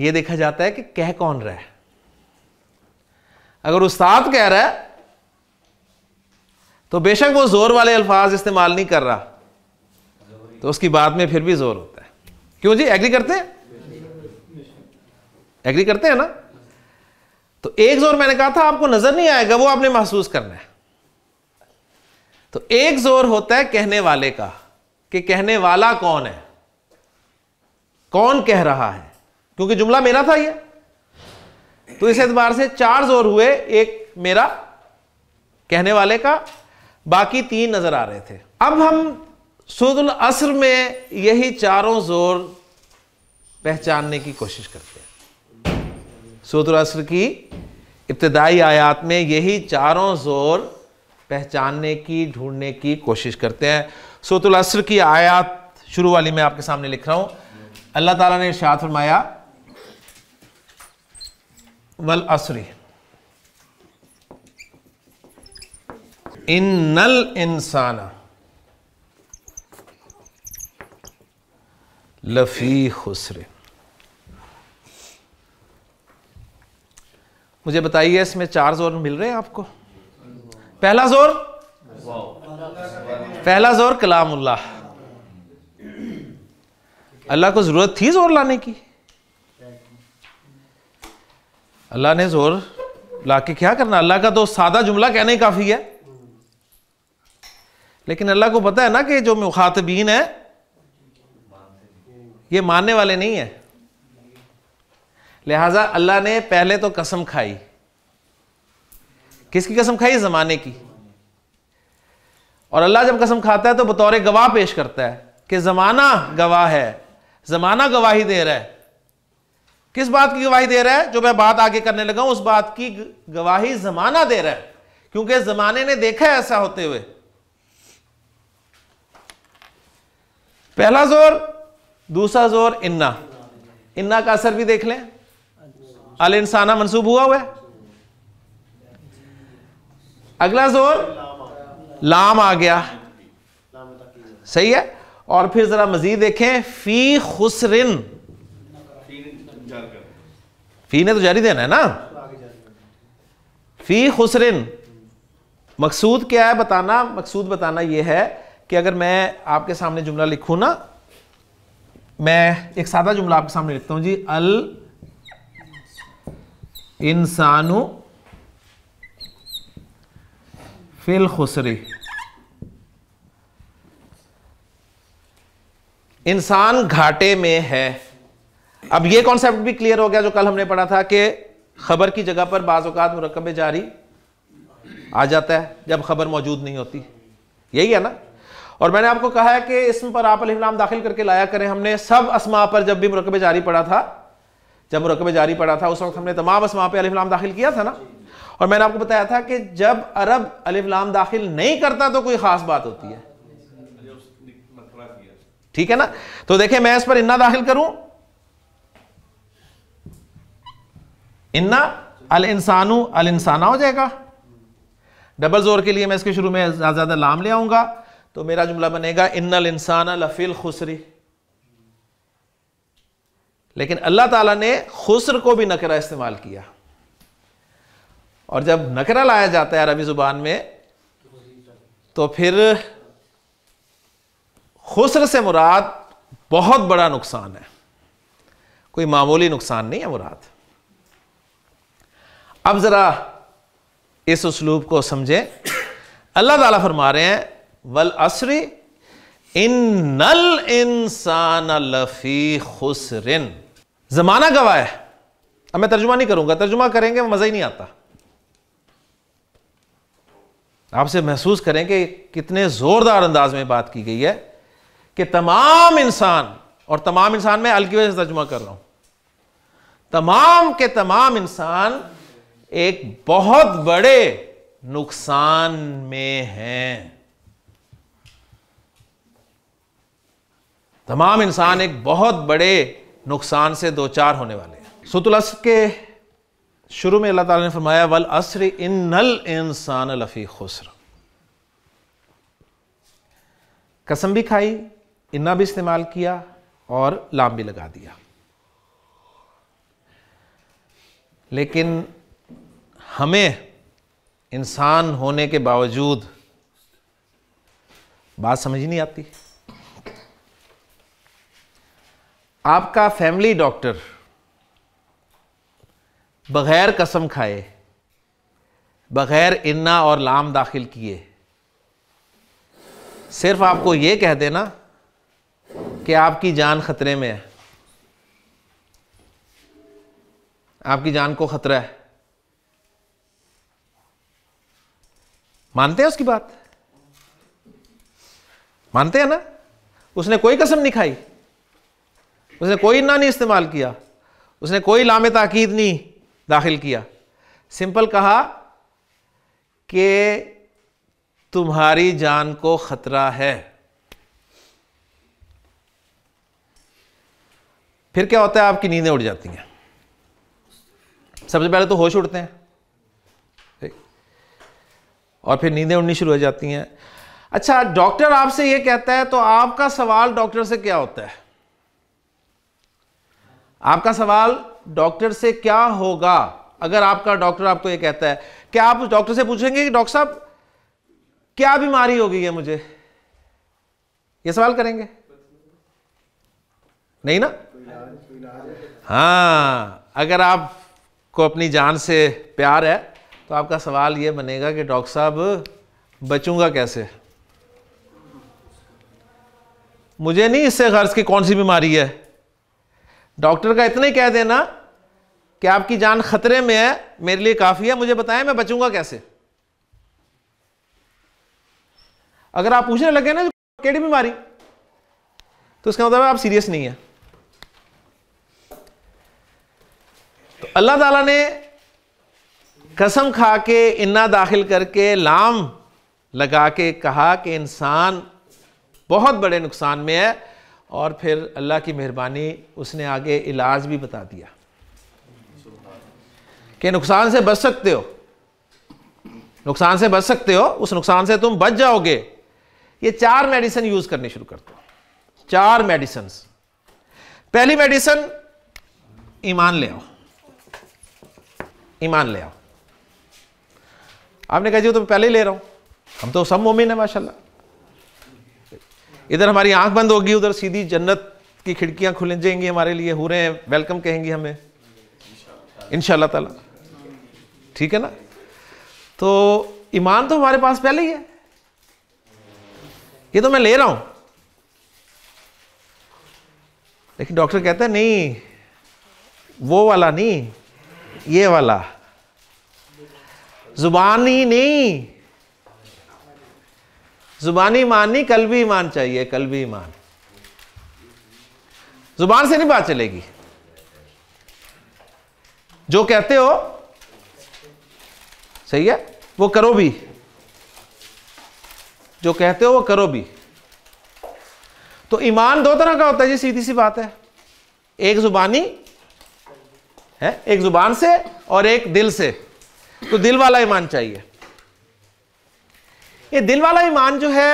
ये देखा जाता है कि कह कौन रहा है अगर उस्ताद कह रहा है तो बेशक वो ज़ोर वाले अल्फाज इस्तेमाल नहीं कर रहा तो उसकी बात में फिर भी ज़ोर होता है क्यों जी एग्री करते हैं एग्री करते हैं ना तो एक ज़ोर मैंने कहा था आपको नज़र नहीं आएगा वो आपने महसूस करना है तो एक ज़ोर होता है कहने वाले का कि कहने वाला कौन है कौन कह रहा है क्योंकि जुमला मेरा था ये तो इस एतबार से चार जोर हुए एक मेरा कहने वाले का बाकी तीन नज़र आ रहे थे अब हम सूदुल असर में यही चारों जोर पहचानने की कोशिश करते हैं सूदुल असर की इब्तदाई आयात में यही चारों जोर पहचानने की ढूंढने की कोशिश करते हैं सूतुल असर की आयात शुरू वाली मैं आपके सामने लिख रहा हूं अल्लाह ताला ने इरशाद फरमाया वल असरी इन नल इंसान लफी खुसरे मुझे बताइए इसमें चार जोर मिल रहे हैं आपको पहला जोर पहला जोर कलामुल्लाह अल्लाह को जरूरत थी जोर लाने की अल्लाह ने जोर ला के क्या करना अल्लाह का तो सादा जुमला कहना ही काफी है लेकिन अल्लाह को पता है ना कि जो मुखातबीन है ये मानने वाले नहीं है लिहाजा अल्लाह ने पहले तो कसम खाई किसकी कसम खाई जमाने की और अल्लाह जब कसम खाता है तो बतौर गवाह पेश करता है कि जमाना गवाह है जमाना गवाही दे रहा है किस बात की गवाही दे रहा है जो मैं बात आगे करने लगा उस बात की गवाही जमाना दे रहा है क्योंकि जमाने ने देखा है ऐसा होते हुए पहला जोर दूसरा जोर इन्ना इन्ना का असर भी देख लें अल इंसाना मनसूब हुआ हुआ है अगला जोर लाम आ गया सही है और फिर जरा मजीद देखें फी खुसरिन फी ने तो जारी देना है ना फी खुसरिन मकसूद क्या है बताना मकसूद बताना यह है कि अगर मैं आपके सामने जुमला लिखू ना मैं एक सादा जुमला आपके सामने लिखता हूं जी अल इंसानु फिल खुसरी इंसान घाटे में है अब ये कॉन्सेप्ट भी क्लियर हो गया जो कल हमने पढ़ा था कि खबर की जगह पर बाज़ात मुरकबे जारी आ जाता है जब खबर मौजूद नहीं होती यही है ना और मैंने आपको कहा है कि इसम पर आप अलिफलाम दाखिल करके लाया करें हमने सब असमा पर जब भी मरकब जारी पड़ा था जब मरकब जारी पड़ा था उस वक्त हमने तमाम असमा पर अलिफलाम दाखिल किया था ना और मैंने आपको बताया था कि जब अरब अलिफलाम दाखिल नहीं करता तो कोई ख़ास बात होती है ठीक है ना तो देखिये मैं इस पर इन्ना दाखिल करूं इन्ना अल इंसानू अल इंसाना हो जाएगा डबल जोर के लिए मैं इसके शुरू में ज़्यादा लाम ले आऊंगा तो मेरा जुमला बनेगा इन्नल इंसान लफील खुसरी लेकिन अल्लाह ताला ने खुसर को भी नकरा इस्तेमाल किया और जब नकरा लाया जाता है अरबी ज़ुबान में तो फिर खुसर से मुराद बहुत बड़ा नुकसान है कोई मामूली नुकसान नहीं है मुराद अब ज़रा इस उसलूब को समझें अल्लाह ताला फरमा रहे हैं वल असरी इन नल इंसान लफी खुसरिन जमाना गवाह है अब मैं तर्जुमा नहीं करूंगा तर्जुमा करेंगे मजा ही नहीं आता आपसे महसूस करें कि कितने जोरदार अंदाज में बात की गई है कि तमाम इंसान और तमाम इंसान में अलग वजह से तर्जुमा कर रहा हूं तमाम के तमाम इंसान एक बहुत बड़े नुकसान में हैं तमाम इंसान एक बहुत बड़े नुकसान से दो चार होने वाले हैं सतुल के शुरू में अल्लाह ताला ने फरमाया वल असर इन नल इंसान लफ़ी खुसर कसम भी खाई इन्ना भी इस्तेमाल किया और लाम भी लगा दिया लेकिन हमें इंसान होने के बावजूद बात समझ नहीं आती आपका फैमिली डॉक्टर बगैर कसम खाए बगैर इन्ना और लाम दाखिल किए सिर्फ आपको यह कह देना कि आपकी जान खतरे में है आपकी जान को खतरा है मानते हैं उसकी बात मानते हैं ना उसने कोई कसम नहीं खाई उसने कोई इन्ना नहीं इस्तेमाल किया उसने कोई लाम ताकीद नहीं दाखिल किया सिंपल कहा कि तुम्हारी जान को ख़तरा है फिर क्या होता है आपकी नींदें उड़ जाती हैं सबसे पहले तो होश उड़ते हैं और फिर नींदें उड़नी शुरू हो जाती हैं अच्छा डॉक्टर आपसे यह कहता है तो आपका सवाल डॉक्टर से क्या होता है आपका सवाल डॉक्टर से क्या होगा अगर आपका डॉक्टर आपको ये कहता है क्या आप उस डॉक्टर से पूछेंगे कि डॉक्टर साहब क्या बीमारी हो गई है मुझे ये सवाल करेंगे नहीं ना हाँ अगर आपको अपनी जान से प्यार है तो आपका सवाल ये बनेगा कि डॉक्टर साहब बचूंगा कैसे मुझे नहीं इससे गर्ज की कौन सी बीमारी है डॉक्टर का इतने कह देना कि आपकी जान खतरे में है मेरे लिए काफ़ी है मुझे बताएं मैं बचूंगा कैसे अगर आप पूछने लगे ना केड़ी बीमारी तो उसका मतलब आप सीरियस नहीं है तो अल्लाह ताला ने कसम खा के इन्ना दाखिल करके लाम लगा के कहा कि इंसान बहुत बड़े नुकसान में है और फिर अल्लाह की मेहरबानी उसने आगे इलाज भी बता दिया कि नुकसान से बच सकते हो नुकसान से बच सकते हो उस नुकसान से तुम बच जाओगे ये चार मेडिसिन यूज करने शुरू करते हो चार मेडिसिन पहली मेडिसिन ईमान ले आओ ईमान ले आओ आपने कहा जी तो पहले ही ले रहा हूं हम तो सब मोमिन है माशाल्लाह इधर हमारी आंख बंद होगी उधर सीधी जन्नत की खिड़कियां खुल जाएंगी हमारे लिए हो रहे हैं वेलकम कहेंगी हमें इन ताला ठीक है ना तो ईमान तो हमारे पास पहले ही है ये तो मैं ले रहा हूं लेकिन डॉक्टर कहते हैं नहीं वो वाला नहीं ये वाला जुबान ही नहीं जुबानी ईमान नहीं कल भी ईमान चाहिए कल भी ईमान जुबान से नहीं बात चलेगी जो कहते हो सही है वो करो भी जो कहते हो वो करो भी तो ईमान दो तरह का होता है जी सीधी सी बात है एक जुबानी है एक जुबान से और एक दिल से तो दिल वाला ईमान चाहिए ये दिल वाला ईमान जो है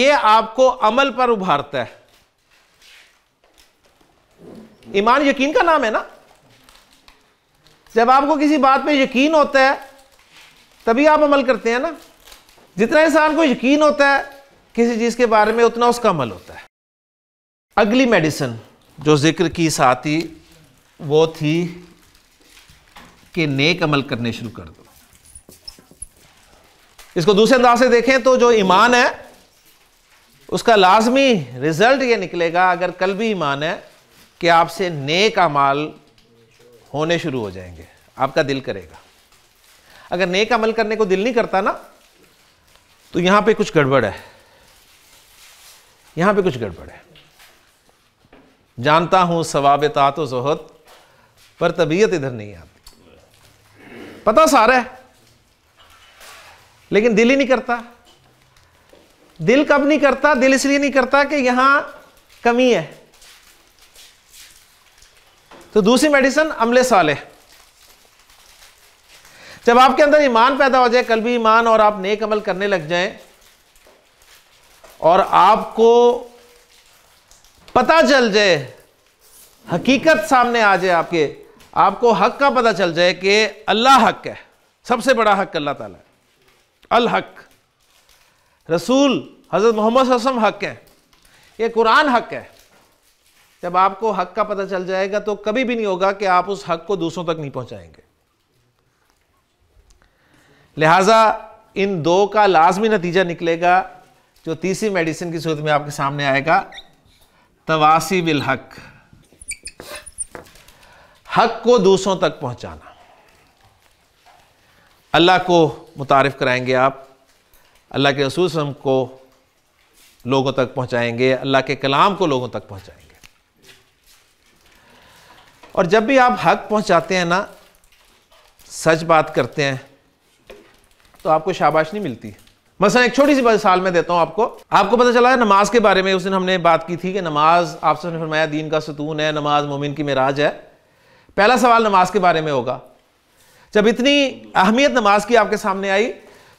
ये आपको अमल पर उभारता है ईमान यकीन का नाम है ना जब आपको किसी बात पे यकीन होता है तभी आप अमल करते हैं ना जितना इंसान को यकीन होता है किसी चीज़ के बारे में उतना उसका अमल होता है अगली मेडिसिन जो जिक्र की साथ ही वो थी कि नेक अमल करने शुरू कर दो इसको दूसरे अंदाज से देखें तो जो ईमान है उसका लाजमी रिजल्ट ये निकलेगा अगर कल भी ईमान है कि आपसे नेक अमाल होने शुरू हो जाएंगे आपका दिल करेगा अगर नेक अमल करने को दिल नहीं करता ना तो यहां पे कुछ गड़बड़ है यहां पे कुछ गड़बड़ है जानता हूं सवाब तात जहद पर तबीयत इधर नहीं आती पता सारा है लेकिन दिल ही नहीं करता दिल कब नहीं करता दिल इसलिए नहीं करता कि यहां कमी है तो दूसरी मेडिसिन अमले साले जब आपके अंदर ईमान पैदा हो जाए कल भी ईमान और आप नेक अमल करने लग जाए और आपको पता चल जाए हकीकत सामने आ जाए आपके आपको हक का पता चल जाए कि अल्लाह हक है सबसे बड़ा हक अल्लाह ताला अल हक रसूल हज़रत मोहम्मद वसम हक हैं ये कुरान हक है जब आपको हक का पता चल जाएगा तो कभी भी नहीं होगा कि आप उस हक को दूसरों तक नहीं पहुंचाएंगे लिहाजा इन दो का लाजमी नतीजा निकलेगा जो तीसरी मेडिसिन की सूरत में आपके सामने आएगा तवासी बिल हक हक को दूसरों तक पहुंचाना अल्लाह को मुतारफ़ कराएंगे आप अल्लाह के रसूल वसम को लोगों तक पहुँचाएंगे अल्लाह के कलाम को लोगों तक पहुँचाएंगे और जब भी आप हक पहुँचाते हैं ना सच बात करते हैं तो आपको शाबाश नहीं मिलती मसलन एक छोटी सी मिसाल मैं देता हूँ आपको आपको पता चला है नमाज के बारे में उस दिन हमने बात की थी कि नमाज आपसे फरमाया दीन का सतून है नमाज मोमिन की मराज है पहला सवाल नमाज के बारे में होगा जब इतनी अहमियत नमाज की आपके सामने आई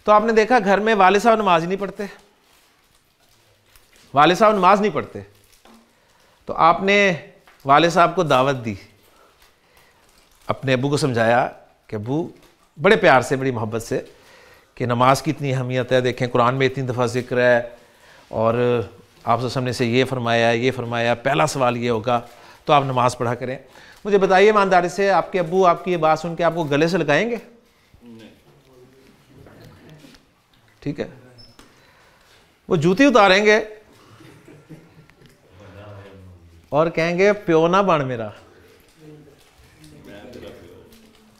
तो आपने देखा घर में वाले साहब नमाज नहीं पढ़ते वाले साहब नमाज नहीं पढ़ते तो आपने वाले साहब को दावत दी अपने अबू को समझाया कि अबू बड़े प्यार से बड़ी मोहब्बत से कि नमाज की इतनी अहमियत है देखें कुरान में इतनी दफ़ा जिक्र है और आप सामने से ये फरमाया ये फरमाया पहला सवाल ये होगा तो आप नमाज़ पढ़ा करें मुझे बताइए ईमानदारी से आपके अबू आपकी ये बात सुन के आपको गले से लगाएंगे ठीक है वो जूती उतारेंगे और कहेंगे प्यो ना बन मेरा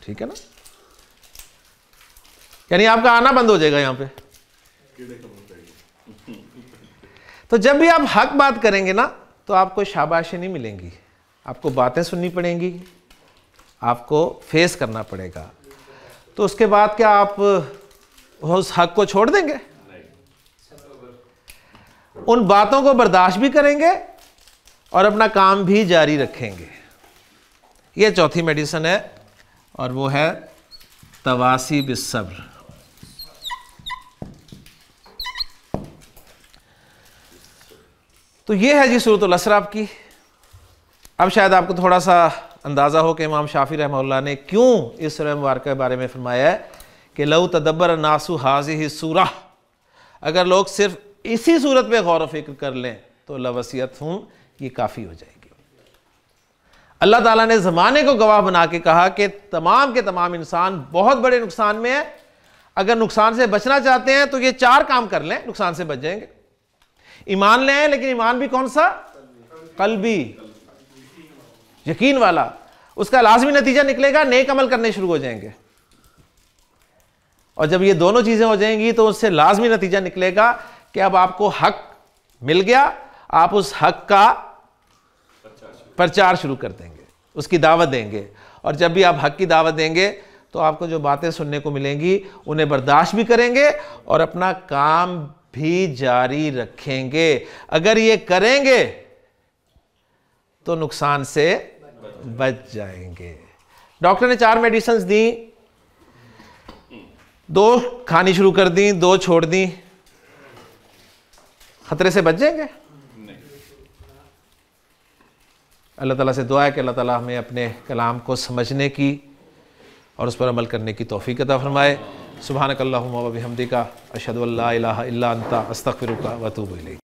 ठीक है ना यानी आपका आना बंद हो जाएगा यहां पे तो जब भी आप हक बात करेंगे ना तो आपको शाबाशी नहीं मिलेंगी आपको बातें सुननी पड़ेंगी आपको फेस करना पड़ेगा तो उसके बाद क्या आप उस हक को छोड़ देंगे उन बातों को बर्दाश्त भी करेंगे और अपना काम भी जारी रखेंगे ये चौथी मेडिसिन है और वो है तवासी बिसब्र तो ये है जी सूरत असराब की अब शायद आपको थोड़ा सा अंदाज़ा हो कि इमाम शाफी रहमल्ला ने क्यों इस सुरह मुबारक के बारे में फरमाया है कि लऊ तदब्बर नासु हाजी ही सूरा अगर लोग सिर्फ इसी सूरत पर गौर फिक्र कर लें तो लवसीत हूँ ये काफ़ी हो जाएगी अल्लाह ताला ने ज़माने को गवाह बना के कहा कि तमाम के तमाम इंसान बहुत बड़े नुकसान में है अगर नुकसान से बचना चाहते हैं तो ये चार काम कर लें नुकसान से बच जाएंगे ईमान लें लेकिन ईमान भी कौन सा कल भी यकीन वाला उसका लाजमी नतीजा निकलेगा नेक अमल करने शुरू हो जाएंगे और जब ये दोनों चीज़ें हो जाएंगी तो उससे लाजमी नतीजा निकलेगा कि अब आपको हक मिल गया आप उस हक का प्रचार शुरू कर देंगे उसकी दावत देंगे और जब भी आप हक की दावत देंगे तो आपको जो बातें सुनने को मिलेंगी उन्हें बर्दाश्त भी करेंगे और अपना काम भी जारी रखेंगे अगर ये करेंगे तो नुकसान से बच जाएंगे डॉक्टर ने चार मेडिसन्स दी दो खानी शुरू कर दी दो छोड़ दी खतरे से बच जाएंगे अल्लाह ताला से दुआ है कि अल्लाह ताला हमें अपने कलाम को समझने की और उस पर अमल करने की तोफ़ी अदा फरमाए कल्ला हमदी का अशद अल्लाह अस्तफ़िर का वतूब